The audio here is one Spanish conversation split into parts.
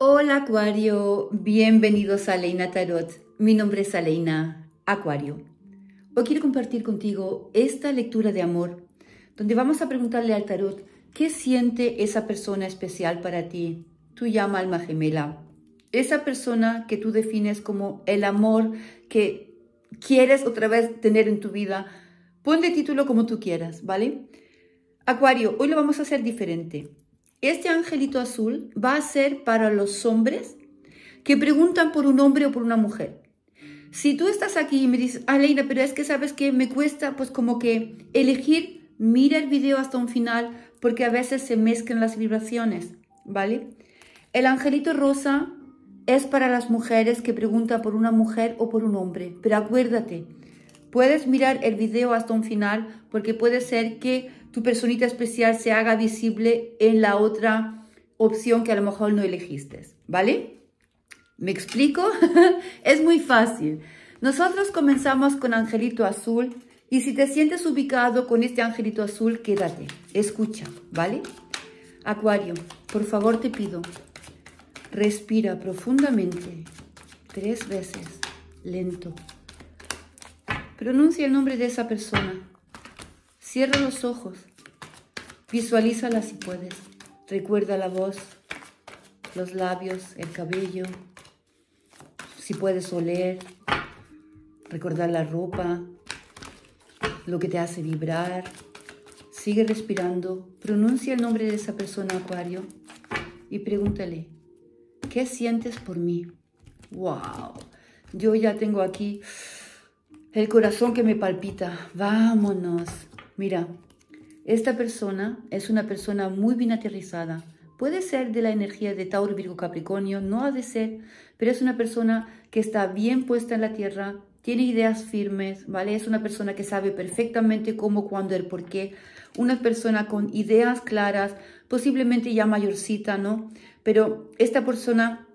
Hola Acuario, bienvenidos a Leina Tarot. Mi nombre es Aleina Acuario. Hoy quiero compartir contigo esta lectura de amor, donde vamos a preguntarle al tarot qué siente esa persona especial para ti, tu llama alma gemela, esa persona que tú defines como el amor que quieres otra vez tener en tu vida. Ponle título como tú quieras, ¿vale? Acuario, hoy lo vamos a hacer diferente. Este angelito azul va a ser para los hombres que preguntan por un hombre o por una mujer. Si tú estás aquí y me dices, Aleina, ah, pero es que sabes que me cuesta pues como que elegir, mira el video hasta un final porque a veces se mezclan las vibraciones, ¿vale? El angelito rosa es para las mujeres que preguntan por una mujer o por un hombre, pero acuérdate, Puedes mirar el video hasta un final porque puede ser que tu personita especial se haga visible en la otra opción que a lo mejor no elegiste, ¿vale? ¿Me explico? es muy fácil. Nosotros comenzamos con Angelito Azul y si te sientes ubicado con este Angelito Azul, quédate, escucha, ¿vale? Acuario, por favor te pido, respira profundamente, tres veces, lento. Pronuncia el nombre de esa persona. Cierra los ojos. Visualízala si puedes. Recuerda la voz, los labios, el cabello. Si puedes oler. Recordar la ropa, lo que te hace vibrar. Sigue respirando. Pronuncia el nombre de esa persona, Acuario, y pregúntale, ¿qué sientes por mí? ¡Wow! Yo ya tengo aquí el corazón que me palpita. Vámonos. Mira, esta persona es una persona muy bien aterrizada. Puede ser de la energía de Tauro, Virgo, Capricornio, no ha de ser, pero es una persona que está bien puesta en la tierra, tiene ideas firmes, ¿vale? Es una persona que sabe perfectamente cómo, cuándo, el por qué. Una persona con ideas claras, posiblemente ya mayorcita, ¿no? Pero esta persona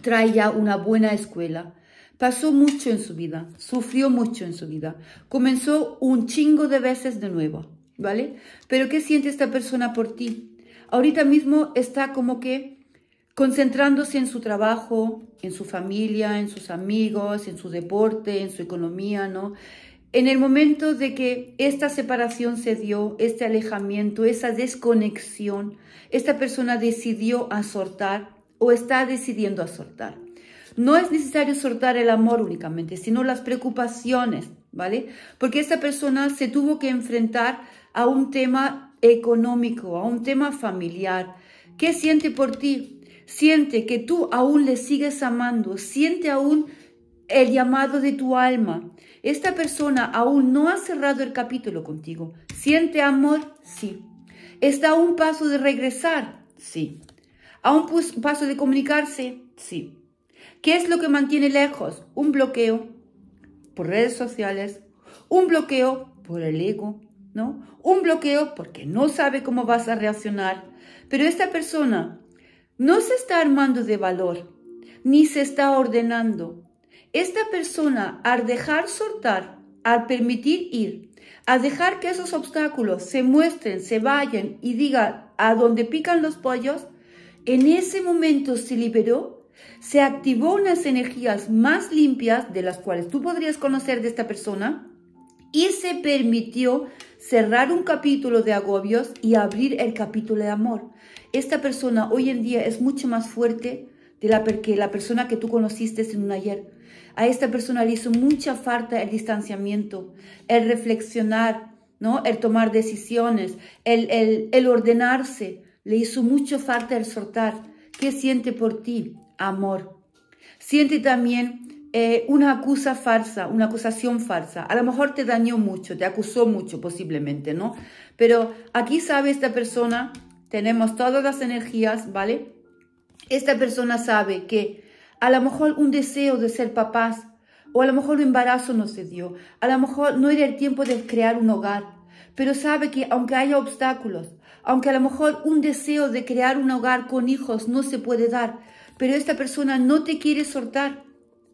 trae ya una buena escuela. Pasó mucho en su vida, sufrió mucho en su vida. Comenzó un chingo de veces de nuevo, ¿vale? Pero ¿qué siente esta persona por ti? Ahorita mismo está como que concentrándose en su trabajo, en su familia, en sus amigos, en su deporte, en su economía, ¿no? En el momento de que esta separación se dio, este alejamiento, esa desconexión, esta persona decidió asortar o está decidiendo asortar. No es necesario soltar el amor únicamente, sino las preocupaciones, ¿vale? Porque esta persona se tuvo que enfrentar a un tema económico, a un tema familiar. ¿Qué siente por ti? Siente que tú aún le sigues amando, siente aún el llamado de tu alma. Esta persona aún no ha cerrado el capítulo contigo. ¿Siente amor? Sí. ¿Está a un paso de regresar? Sí. ¿A un paso de comunicarse? Sí. ¿Qué es lo que mantiene lejos? Un bloqueo por redes sociales, un bloqueo por el ego, ¿no? Un bloqueo porque no sabe cómo vas a reaccionar. Pero esta persona no se está armando de valor, ni se está ordenando. Esta persona, al dejar soltar, al permitir ir, al dejar que esos obstáculos se muestren, se vayan y digan a dónde pican los pollos, en ese momento se liberó se activó unas energías más limpias de las cuales tú podrías conocer de esta persona y se permitió cerrar un capítulo de agobios y abrir el capítulo de amor. Esta persona hoy en día es mucho más fuerte de la, que la persona que tú conociste en un ayer. A esta persona le hizo mucha falta el distanciamiento, el reflexionar, ¿no? el tomar decisiones, el, el ordenarse. Le hizo mucho falta el soltar ¿Qué siente por ti amor. Siente también eh, una acusa falsa, una acusación falsa. A lo mejor te dañó mucho, te acusó mucho posiblemente, ¿no? Pero aquí sabe esta persona, tenemos todas las energías, ¿vale? Esta persona sabe que a lo mejor un deseo de ser papás o a lo mejor un embarazo no se dio, a lo mejor no era el tiempo de crear un hogar, pero sabe que aunque haya obstáculos, aunque a lo mejor un deseo de crear un hogar con hijos no se puede dar, pero esta persona no te quiere soltar,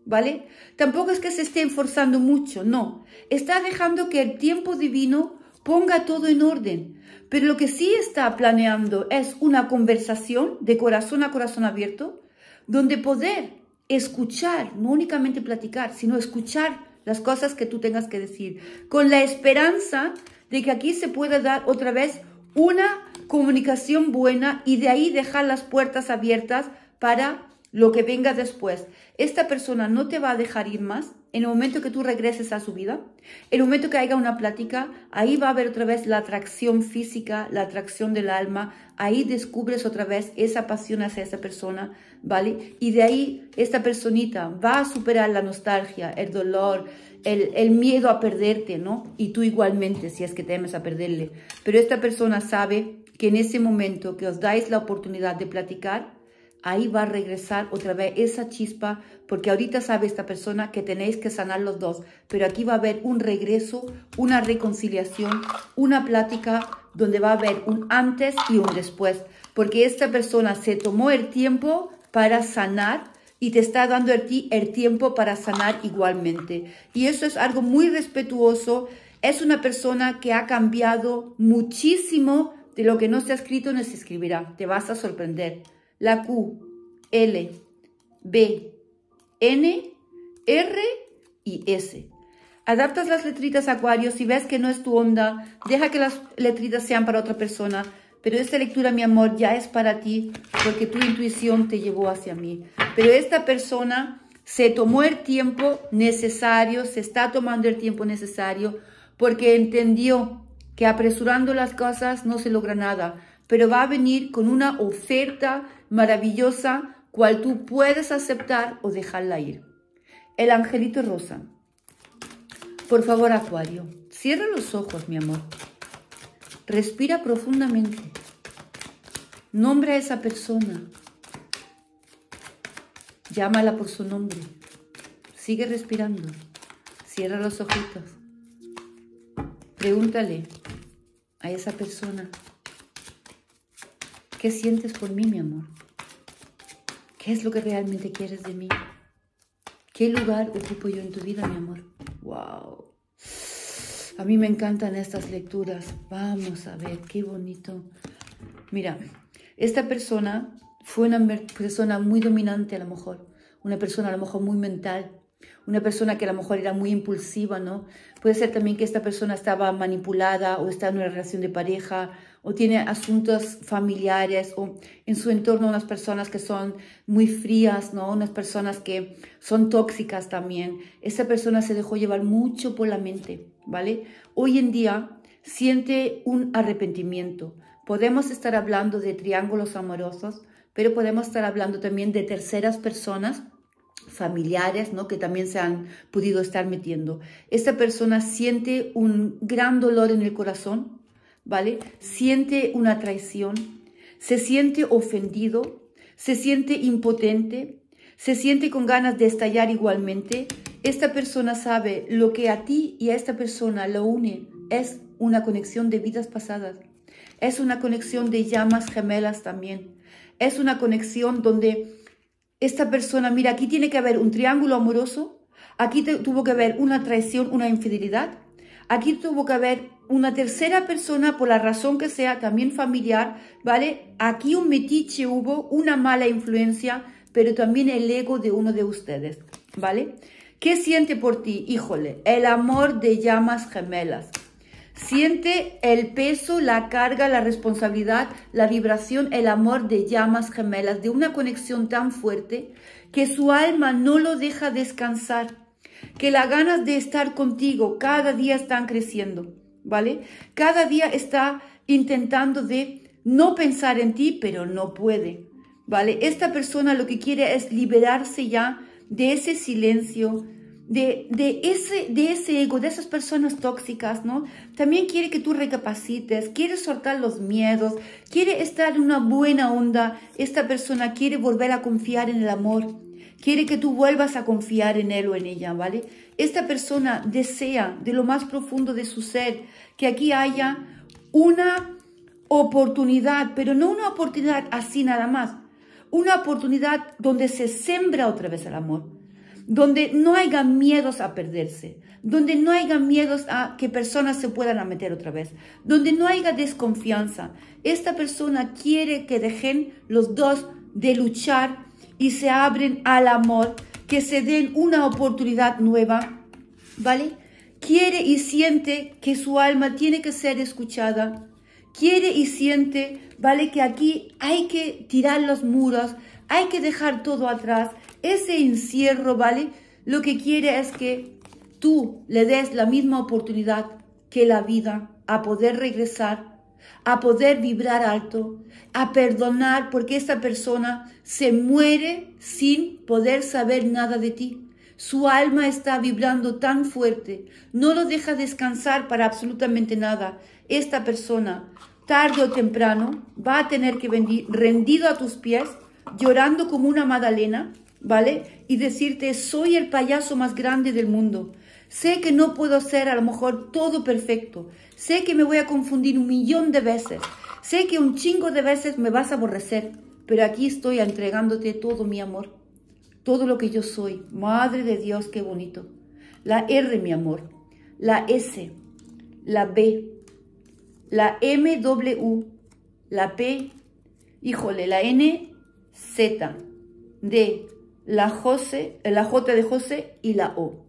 ¿vale? Tampoco es que se esté esforzando mucho, no. Está dejando que el tiempo divino ponga todo en orden, pero lo que sí está planeando es una conversación de corazón a corazón abierto, donde poder escuchar, no únicamente platicar, sino escuchar las cosas que tú tengas que decir, con la esperanza de que aquí se pueda dar otra vez una comunicación buena y de ahí dejar las puertas abiertas para lo que venga después. Esta persona no te va a dejar ir más. En el momento que tú regreses a su vida, en el momento que haya una plática, ahí va a haber otra vez la atracción física, la atracción del alma, ahí descubres otra vez esa pasión hacia esa persona, ¿vale? Y de ahí esta personita va a superar la nostalgia, el dolor, el, miedo a perderte, ¿no? Y tú igualmente, si es que temes a perderle. Pero esta persona sabe que en ese momento que os dais la oportunidad de platicar, ahí va a regresar otra vez esa chispa, porque ahorita sabe esta persona que tenéis que sanar los dos, pero aquí va a haber un regreso, una reconciliación, una plática donde va a haber un antes y un después, porque esta persona se tomó el tiempo para sanar y te está dando a ti el tiempo para sanar igualmente. Y eso es algo muy respetuoso. Es una persona que ha cambiado muchísimo de lo que no se ha escrito, no se escribirá. Te vas a sorprender. La Q, L, B, N, R y S. Adaptas las letritas Acuario. Si ves que no es tu onda, deja que las letritas sean para otra persona. Pero esta lectura, mi amor, ya es para ti porque tu intuición te llevó hacia mí. Pero esta persona se tomó el tiempo necesario, se está tomando el tiempo necesario porque entendió que apresurando las cosas no se logra nada, pero va a venir con una oferta maravillosa cual tú puedes aceptar o dejarla ir. El angelito rosa. Por favor, Acuario, cierra los ojos, mi amor. Respira profundamente. Nombra a esa persona. Llámala por su nombre. Sigue respirando. Cierra los ojitos. Pregúntale a esa persona, ¿qué sientes por mí, mi amor? ¿Qué es lo que realmente quieres de mí? ¿Qué lugar ocupo yo en tu vida, mi amor? ¡Wow! A mí me encantan estas lecturas. Vamos a ver, qué bonito. Mira, esta persona fue una persona muy dominante a lo mejor, una persona a lo mejor muy mental, una persona que a lo mejor era muy impulsiva, ¿no? Puede ser también que esta persona estaba manipulada o está en una relación de pareja o tiene asuntos familiares o en su entorno unas personas que son muy frías, ¿no? Unas personas que son tóxicas también. Esa persona se dejó llevar mucho por la mente, ¿vale? Hoy en día siente un arrepentimiento. Podemos estar hablando de triángulos amorosos, pero podemos estar hablando también de terceras personas familiares, ¿no? Que también se han podido estar metiendo. Esta persona siente un gran dolor en el corazón ¿vale? Siente una traición, se siente ofendido, se siente impotente, se siente con ganas de estallar igualmente. Esta persona sabe lo que a ti y a esta persona lo une es una conexión de vidas pasadas. Es una conexión de llamas gemelas también. Es una conexión donde esta persona, mira, aquí tiene que haber un triángulo amoroso, aquí tuvo que haber una traición, una infidelidad, aquí tuvo que haber una tercera persona, por la razón que sea, también familiar, ¿vale? Aquí un metiche hubo, una mala influencia, pero también el ego de uno de ustedes, ¿vale? ¿Qué siente por ti? Híjole, el amor de llamas gemelas. Siente el peso, la carga, la responsabilidad, la vibración, el amor de llamas gemelas, de una conexión tan fuerte que su alma no lo deja descansar, que las ganas de estar contigo cada día están creciendo. ¿vale? Cada día está intentando de no pensar en ti, pero no puede, ¿vale? Esta persona lo que quiere es liberarse ya de ese silencio, de, de, ese, de ese ego, de esas personas tóxicas, ¿no? También quiere que tú recapacites, quiere soltar los miedos, quiere estar en una buena onda. Esta persona quiere volver a confiar en el amor, Quiere que tú vuelvas a confiar en él o en ella, ¿vale? Esta persona desea de lo más profundo de su ser que aquí haya una oportunidad, pero no una oportunidad así nada más, una oportunidad donde se sembra otra vez el amor, donde no haya miedos a perderse, donde no haya miedos a que personas se puedan meter otra vez, donde no haya desconfianza. Esta persona quiere que dejen los dos de luchar y se abren al amor, que se den una oportunidad nueva, ¿vale? Quiere y siente que su alma tiene que ser escuchada. Quiere y siente, ¿vale? Que aquí hay que tirar los muros, hay que dejar todo atrás. Ese encierro, ¿vale? Lo que quiere es que tú le des la misma oportunidad que la vida a poder regresar a poder vibrar alto, a perdonar porque esta persona se muere sin poder saber nada de ti. Su alma está vibrando tan fuerte, no lo deja descansar para absolutamente nada. Esta persona, tarde o temprano, va a tener que venir rendido a tus pies, llorando como una Madalena, ¿vale? Y decirte, soy el payaso más grande del mundo. Sé que no puedo ser a lo mejor todo perfecto. Sé que me voy a confundir un millón de veces. Sé que un chingo de veces me vas a aborrecer. Pero aquí estoy entregándote todo mi amor. Todo lo que yo soy. Madre de Dios, qué bonito. La R, mi amor. La S. La B. La MW. La P. Híjole, la N. Z. D. La, la J de José y la O.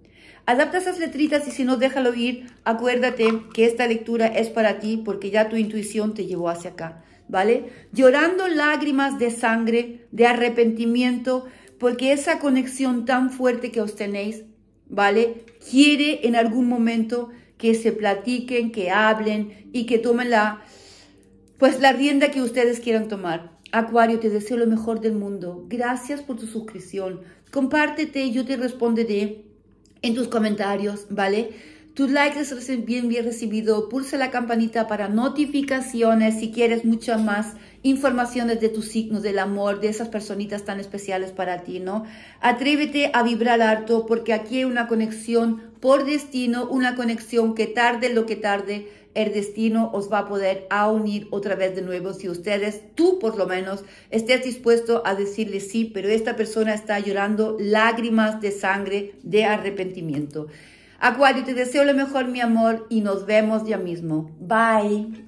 Adapta esas letritas y si no, déjalo ir. Acuérdate que esta lectura es para ti porque ya tu intuición te llevó hacia acá, ¿vale? Llorando lágrimas de sangre, de arrepentimiento, porque esa conexión tan fuerte que os tenéis, ¿vale? Quiere en algún momento que se platiquen, que hablen y que tomen la, pues la rienda que ustedes quieran tomar. Acuario, te deseo lo mejor del mundo. Gracias por tu suscripción. Compártete y yo te responderé en tus comentarios, ¿vale? Tu like es bien, bien recibido. Pulsa la campanita para notificaciones si quieres muchas más informaciones de tus signos del amor, de esas personitas tan especiales para ti, ¿no? Atrévete a vibrar harto porque aquí hay una conexión por destino, una conexión que tarde lo que tarde el destino os va a poder a unir otra vez de nuevo si ustedes, tú por lo menos, estés dispuesto a decirle sí, pero esta persona está llorando lágrimas de sangre de arrepentimiento. Acuario, te deseo lo mejor, mi amor, y nos vemos ya mismo. Bye.